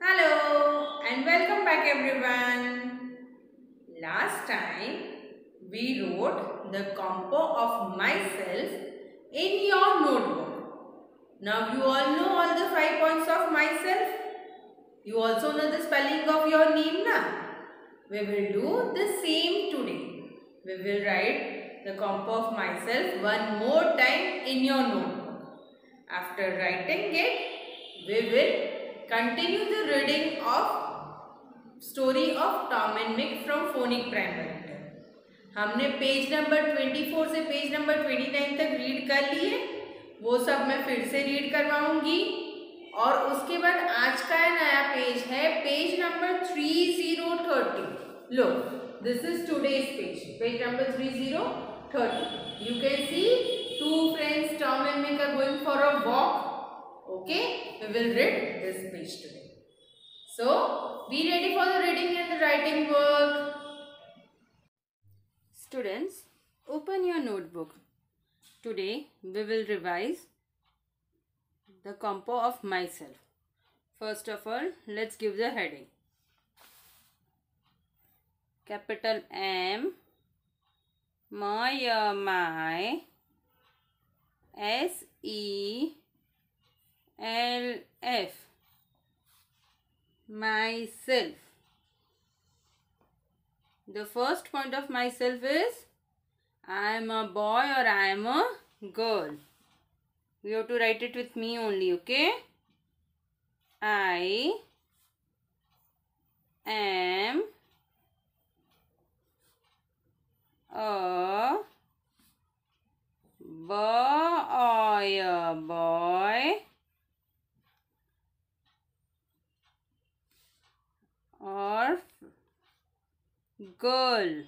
Hello and welcome back everyone. Last time we wrote the compo of myself in your notebook. Now you all know all the five points of myself. You also know the spelling of your name now. We will do the same today. We will write the compo of myself one more time in your notebook. After writing it, we will continue the reading of story of Tom and Mick from phonic primer. हमने page number twenty four से page number twenty nine तक read कर लिए वो सब मैं फिर से रीड करवाऊंगी और उसके बाद आज का नया पेज है page number three zero thirty लो this is today's page page number three zero thirty you can see two friends Tom and Mack are going for a walk Okay, we will read this page today. So, be ready for the reading and the writing work. Students, open your notebook. Today, we will revise the compo of myself. First of all, let's give the heading. Capital M, my, uh, my, S, E, L F myself. The first point of myself is I am a boy or I am a girl. You have to write it with me only, okay? I am a boy or a boy और girl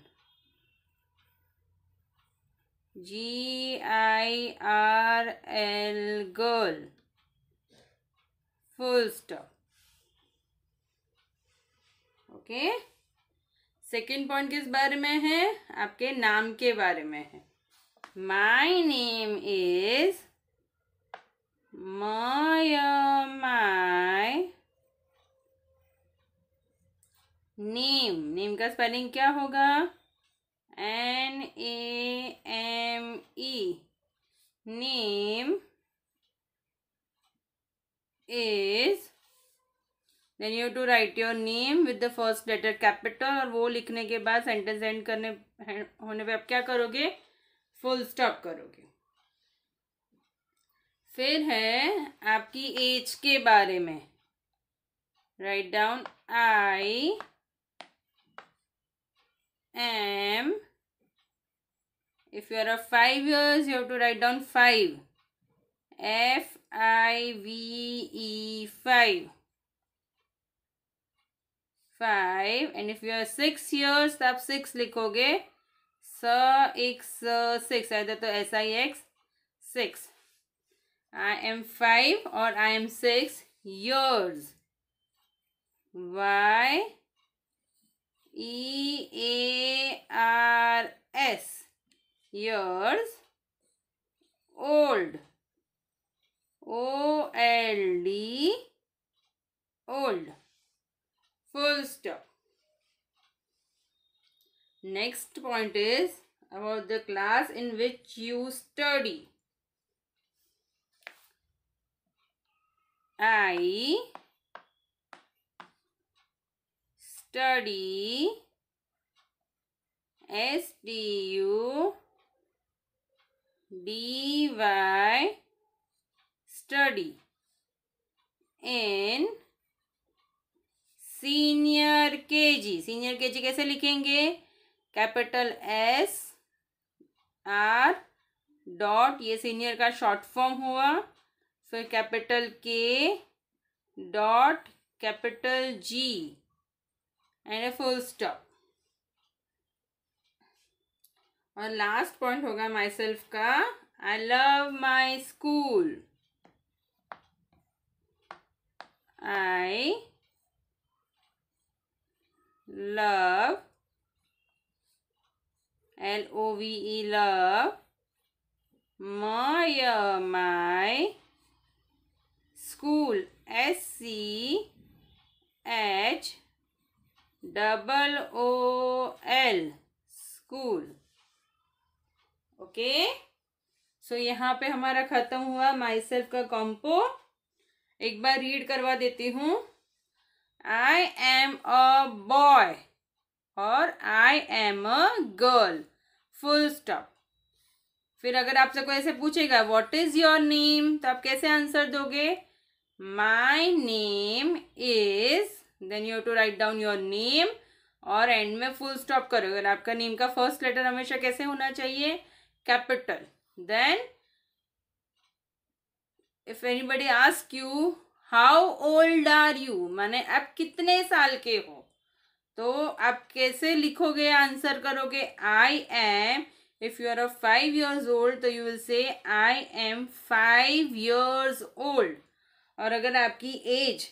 G I R L girl full stop okay second point किस बारे में है आपके नाम के बारे में है my name is my my name name का स्पेलिंग क्या होगा N A M E name is then you to write your name with the first letter capital और वो लिखने के बाद सेंटेंस एंड करने होने पे आप क्या करोगे फुल स्टॉप करोगे फिर है आपकी एज के बारे में write down I am if you are a 5 years you have to write down 5 f i v e 5 5 and if you are 6 years तो 6 लिखोगे स एक स सिक्स आया तो S I X six I am five और I years y E A R S years old O L D old full stop next point is about the class in which you study I study S D U D Y study in senior K G senior K G कैसे लिखेंगे capital S R dot ये senior का short form हुआ फिर capital K dot capital G and A full stop और last point होगा myself का I love my school I love L O V E love my my school S C H double O L school okay so यहाँ पे हमारा ख़त्म हुआ माई myself का compo एक बार रीड करवा देती हूँ आई एम अ बॉय और I am a girl full stop फिर अगर आपसे कोई ऐसे पूछेगा व्हाट इज योर नेम तो आप कैसे आंसर दोगे my name is then you have to write down your name और एंड में फुल स्टॉप करो अगर आपका नेम का फर्स्ट लेटर हमेशा कैसे होना चाहिए capital then if anybody ask you how old are you माने आप कितने साल के हो तो आप कैसे लिखोगे आंसर करोगे I am if you are a five years old तो you will say I am five years old और अगर आपकी एज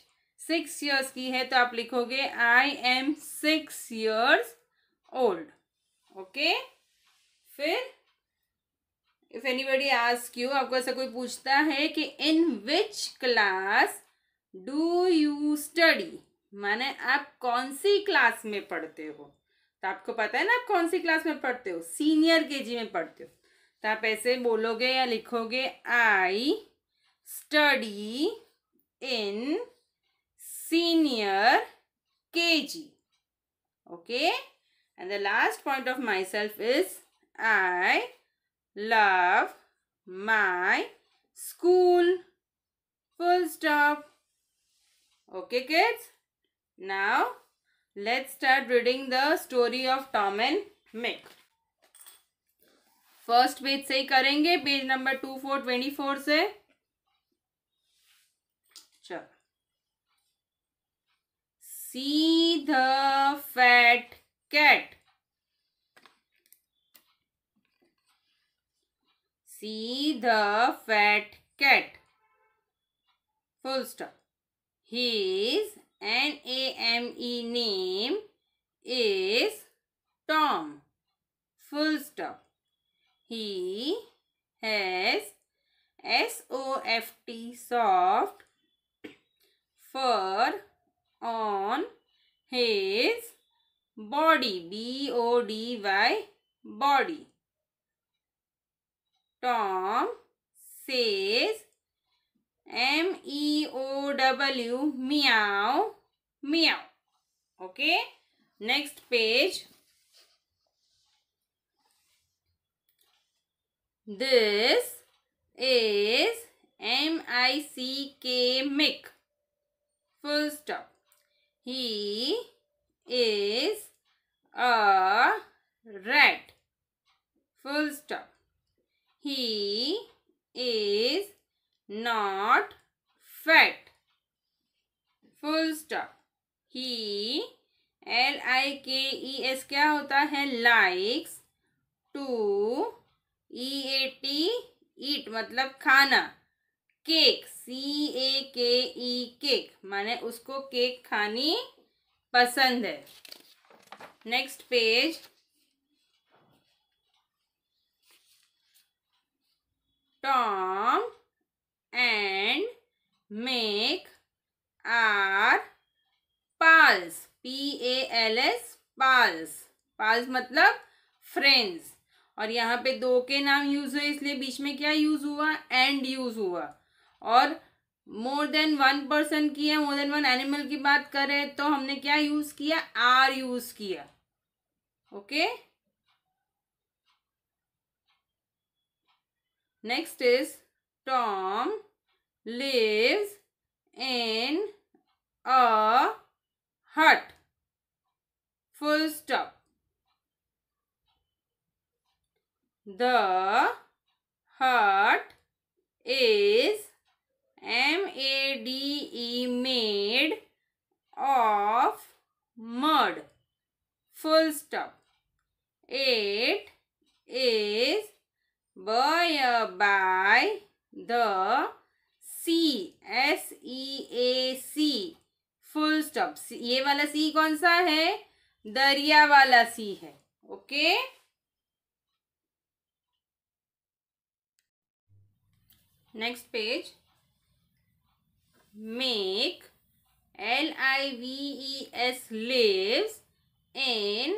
सिक्स ईयर्स की है तो आप लिखोगे I am six years old okay फिर इफ एनीबडी आस्क यू आपको ऐसा कोई पूछता है कि in which class do you study माने आप कौन सी क्लास में पढ़ते हो तो आपको पता है ना आप कौन सी क्लास में पढ़ते हो सीनियर के जी में पढ़ते हो तो आप ऐसे बोलोगे या लिखोगे I study in senior KG. Okay. And the last point of myself is I love my school. Full stop. Okay kids. Now let's start reading the story of Tom and Mick. First page, say, ही करेंगे page number two See the fat cat. See the fat cat. Full stop. His N-A-M-E name is Tom. Full stop. He has S-O-F-T soft fur on his body. B O D Y body. Tom says M E O W meow meow. Okay. Next page. This is M I C K Mick. Full stop. he is a rat full stop he is not fat full stop he l i k e s kya hota hai likes to e a t eat matlab khana cake C A K E cake माने उसको cake खानी पसंद है next page Tom and Mack are pals P A L S pals pals मतलब friends और यहाँ पे दो के नाम यूज हुए इसलिए बीच में क्या यूज हुआ एंड यूज हुआ और मोर देन वन पर्सन की है मोर देन वन एनिमल की बात करें तो हमने क्या यूज किया आर यूज किया okay next is Tom lives in a hut full stop the hut made of mud full stop it is by the sea s e a c full stop ये वाला सी कौन सा है दरिया वाला sea है okay next page मे L I V E S lives in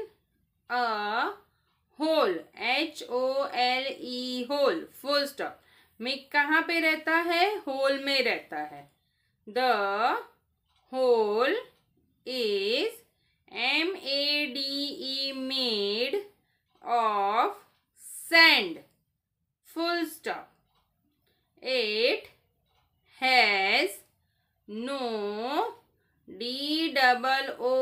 a hole H O L E hole full stop Mick कहाँ पे रहता है होल में रहता है the hole is M A D E made of sand full stop. It has no D double O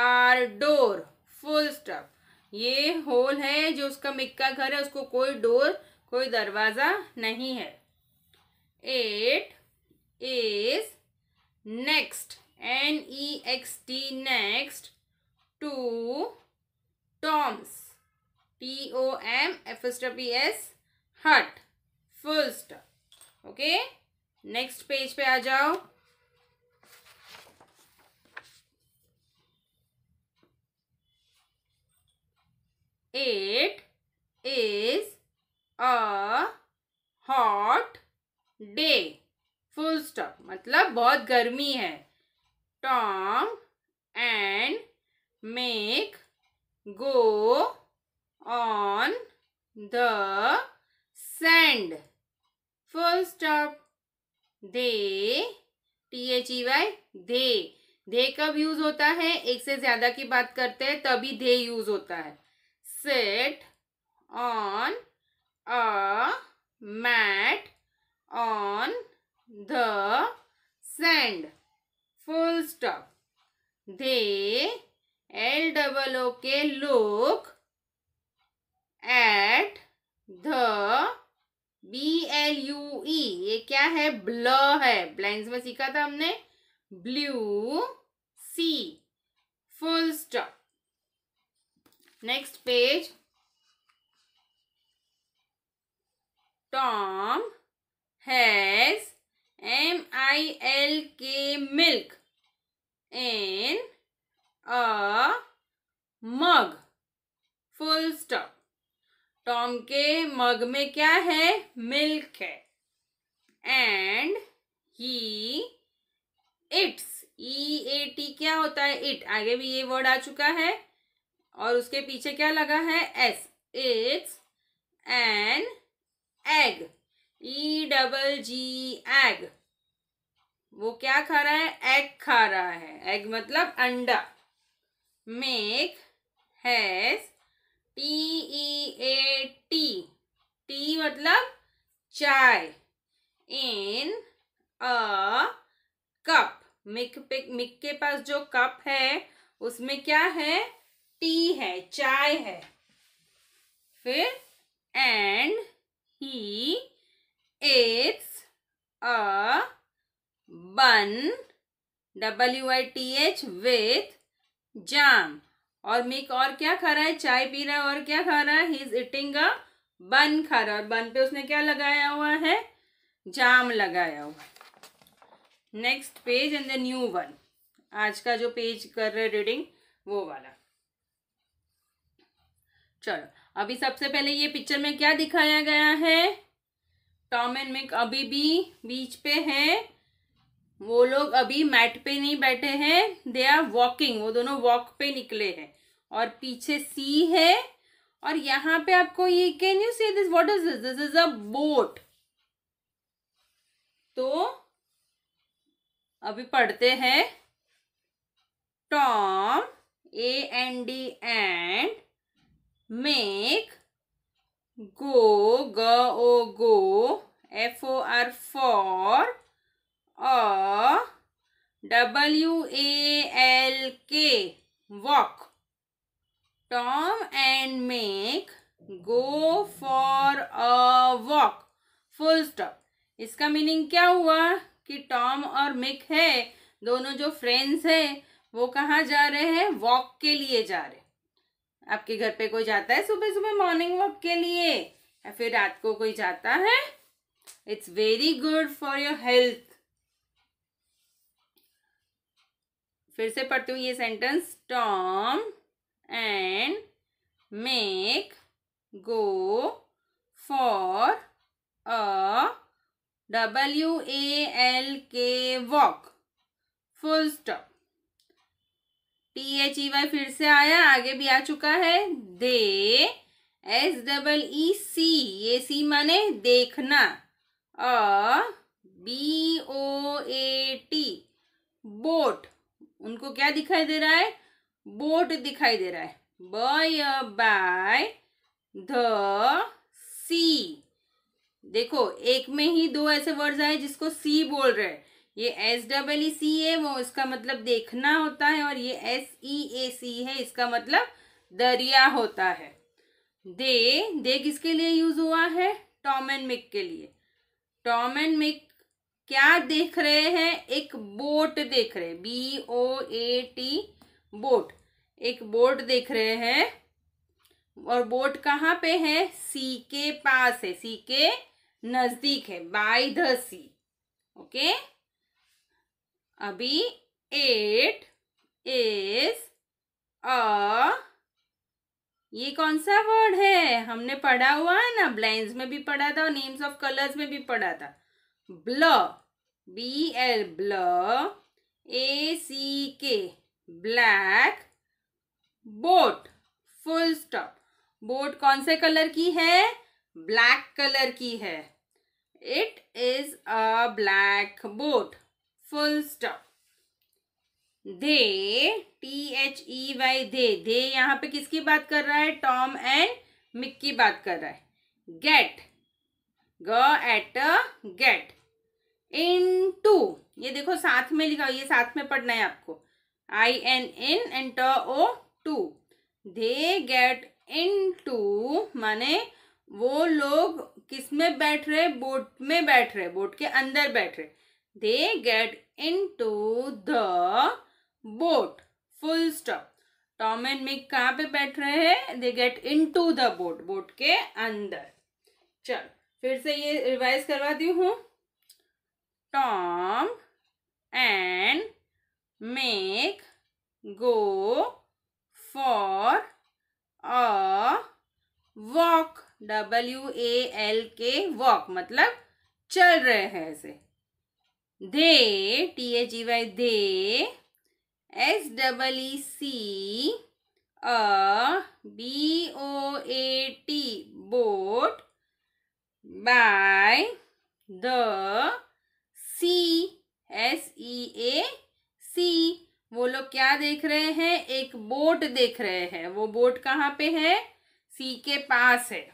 R door full stop ये hole है जो उसका मिक्का घर है उसको कोई डोर कोई दरवाज़ा नहीं है it is next N E X T next to Tom's T O M F S T S hut full stop okay next page पे आ जाओ It is a hot day. Full stop मतलब बहुत गर्मी है Tom and Meg go on the sand full stop they T H E Y they they कब use होता है एक से ज्यादा की बात करते हैं तभी दे यूज होता है sit on a mat on the sand full stop they l double o k look at the b l u e ye kya hai blur hai blind mein sikha tha humne blue sea full stop next page Tom has M I L K milk in a mug full stop Tom के mug में क्या है milk है and he eats E A T क्या होता है it आगे भी ये वर्ड आ चुका है और उसके पीछे क्या लगा है S eats an egg E double G egg वो क्या खा रहा है एग खा रहा है एग मतलब अंडा Meg has T E A T tea मतलब चाय इन अ कप मिक पे मिक के पास जो कप है उसमें क्या है टी है चाय है फिर and he eats a bun W I T H with jam और मिक और क्या खा रहा है चाय पी रहा है और क्या खा रहा है ही इज इटिंग अ बन खा रहा है और बन पे उसने क्या लगाया हुआ है जाम लगाया हुआ है next page and the new one आज का जो पेज कर रहे रीडिंग वो वाला चलो अभी सबसे पहले ये पिक्चर में क्या दिखाया गया है टॉम एंड मिक अभी भी बीच पे है वो लोग अभी मैट पे नहीं बैठे हैं दे आर वॉकिंग वो दोनों वॉक पे निकले हैं और पीछे सी है और यहाँ पे आपको ये can you see this what is this this is a boat तो अभी पढ़ते हैं Tom A N D and make go ग o go f o r for a w a l k walk tom and make go for a walk full stop इसका meaning क्या हुआ कि Tom और मिक है दोनों जो friends है वो कहाँ जा रहे हैं वॉक के लिए जा रहे आपके घर पे कोई जाता है सुबह सुबह मॉर्निंग वॉक के लिए या फिर रात को कोई जाता है it's very good for your health फिर से पढ़ती हूँ ये sentence Tom and Meg go for a W A L K walk full stop T H E Y फिर से आया आगे भी आ चुका है दे एस डबल ई सी ये सी माने देखना a B O A T boat उनको क्या दिखाई दे रहा है बोट दिखाई दे रहा है बॉय बाय द सी देखो एक में ही दो ऐसे वर्ड्स आए जिसको सी बोल रहे हैं ये एस डबल ई सी है वो इसका मतलब देखना होता है और ये एस ई ए सी है इसका मतलब दरिया होता है दे दे किसके लिए यूज हुआ है टॉम एंड मिक के लिए टॉम एंड मिक क्या देख रहे हैं एक बोट देख रहे B O A T boat एक बोट देख रहे हैं और बोट कहाँ पे है सी के पास है सी के नजदीक है बाय द सी ओके अभी एट इज अ ये कौन सा वर्ड है हमने पढ़ा हुआ है ना ब्लाइंड में भी पढ़ा था और नेम्स ऑफ कलर्स में भी पढ़ा था ब्ल बी एल ब्ल A C K black boat full stop boat कौन से कलर की है ब्लैक कलर की है it is a black boat full stop they T H E Y they they यहाँ पे किसकी बात कर रहा है टॉम एंड मिक की बात कर रहा है गेट ग एट अ गेट इन टू ये देखो साथ में लिखा ये साथ में पढ़ना है आपको I N in and T O to they get into माने वो लोग किस में बैठ रहे बोट में बैठ रहे बोट के अंदर बैठ रहे they get into the boat full stop Tom and Mick कहाँ पे बैठ रहे हैं they get into the boat boat के अंदर चल फिर से ये रिवाइज करवा दी हूँ Tom and Meg go for a walk W A L K walk मतलब चल रहे हैं ऐसे they T A G Y they S double E see a B O A T boat by the sea S E A C वो लोग क्या देख रहे हैं एक बोट देख रहे हैं वो बोट कहाँ पे है सी के पास है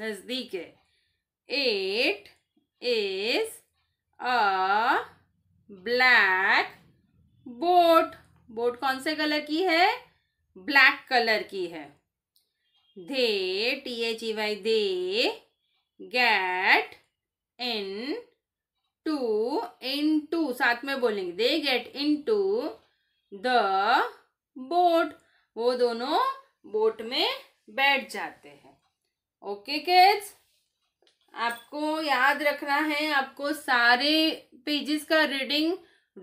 नज़दीक है it's a black boat boat कौन से कलर की है ब्लैक कलर की है they T H E Y they get into into साथ में बोलेंगे they get into the boat वो दोनों बोट में बैठ जाते हैं ओके किड्स आपको याद रखना है आपको सारे पेजेस का रीडिंग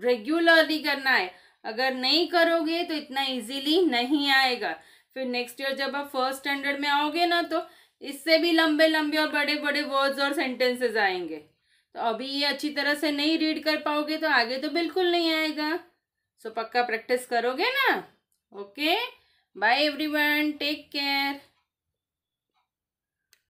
रेगुलरली करना है अगर नहीं करोगे तो इतना इजीली नहीं आएगा फिर नेक्स्ट ईयर जब आप फर्स्ट स्टैंडर्ड में आओगे ना तो इससे भी लंबे लंबे और बड़े बड़े वर्ड्स और सेंटेंसेस आएंगे तो अभी ये अच्छी तरह से नहीं रीड कर पाओगे तो आगे तो बिल्कुल नहीं आएगा सो पक्का प्रैक्टिस करोगे ना okay bye everyone take care